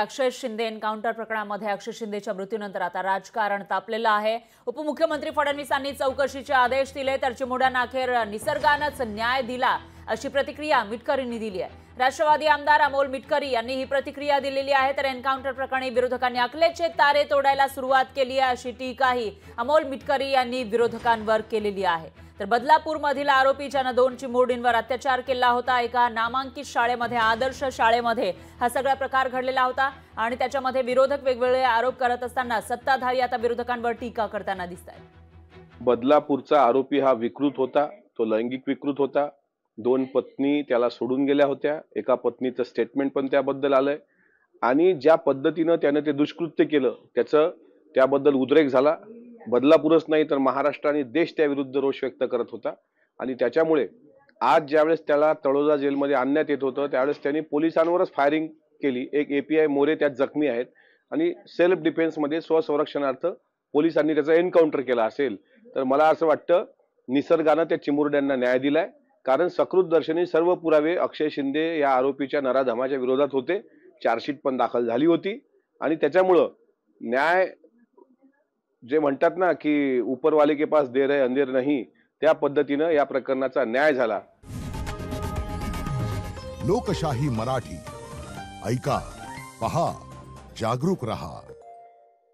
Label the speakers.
Speaker 1: अक्षय Shinde encounter प्रकरणामध्ये अक्षय शिंदेच्या मृत्यूनंतर आता राजकारण तापलेलं आहे उपमुख्यमंत्री फडणवीसांनी चौकशीचे आदेश दिले तर चिमुड्यांना अखेर निसर्गानंच न्याय दिला अशी प्रतिक्रिया मिटकरींनी दिली आहे राष्ट्रवादी आमदार अमोल मिटकरी यांनी ही प्रतिक्रिया दिलेली आहे तर एन्काउंटर प्रकरणी विरोधकांनी अकलेचे तारे तोडायला सुरुवात केली आहे अशी टीकाही अमोल मिटकरी यांनी विरोधकांवर केलेली आहे तर बदलापूरमधील आरोपी ज्यानं दोन चिमोडींवर अत्याचार केला होता एका नामांकित शाळेमध्ये आदर्श शाळेमध्ये हा सगळा प्रकार घडलेला होता आणि त्याच्यामध्ये विरोधक वेगवेगळे आरोप करत असताना सत्ताधारी आता विरोधकांवर टीका करताना दिसत आहे
Speaker 2: बदलापूरचा आरोपी हा विकृत होता तो लैंगिक विकृत होता दोन पत्नी त्याला सोडून गेल्या होत्या एका पत्नीचं स्टेटमेंट पण त्याबद्दल आलंय आणि ज्या पद्धतीनं त्यानं ते दुष्कृत्य केलं त्याचं त्याबद्दल उद्रेक झाला बदलापूरच नाही तर महाराष्ट्र आणि देश त्याविरुद्ध रोष व्यक्त करत होता आणि त्याच्यामुळे आज ज्यावेळेस त्याला तळोजा जेलमध्ये आणण्यात येत होतं त्यावेळेस त्यांनी पोलिसांवरच फायरिंग केली एक एपीआय मोरे त्यात जखमी आहेत आणि सेल्फ डिफेन्समध्ये स्वसंरक्षणार्थ पोलिसांनी त्याचा एन्काउंटर केला असेल तर मला असं वाटतं निसर्गानं त्या चिमुरड्यांना न्याय दिलाय कारण सकृत दर्शनी सर्व पुरावे अक्षय शिंदे या आरोपीच्या नराधमाच्या विरोधात होते चार्जशीट पण दाखल झाली होती आणि त्याच्यामुळं न्याय जे म्हणतात ना की उपरवाले के पास देर अंधेर नाही त्या पद्धतीनं या प्रकरणाचा न्याय झाला
Speaker 3: लोकशाही मराठी ऐका पहा जागरूक रहा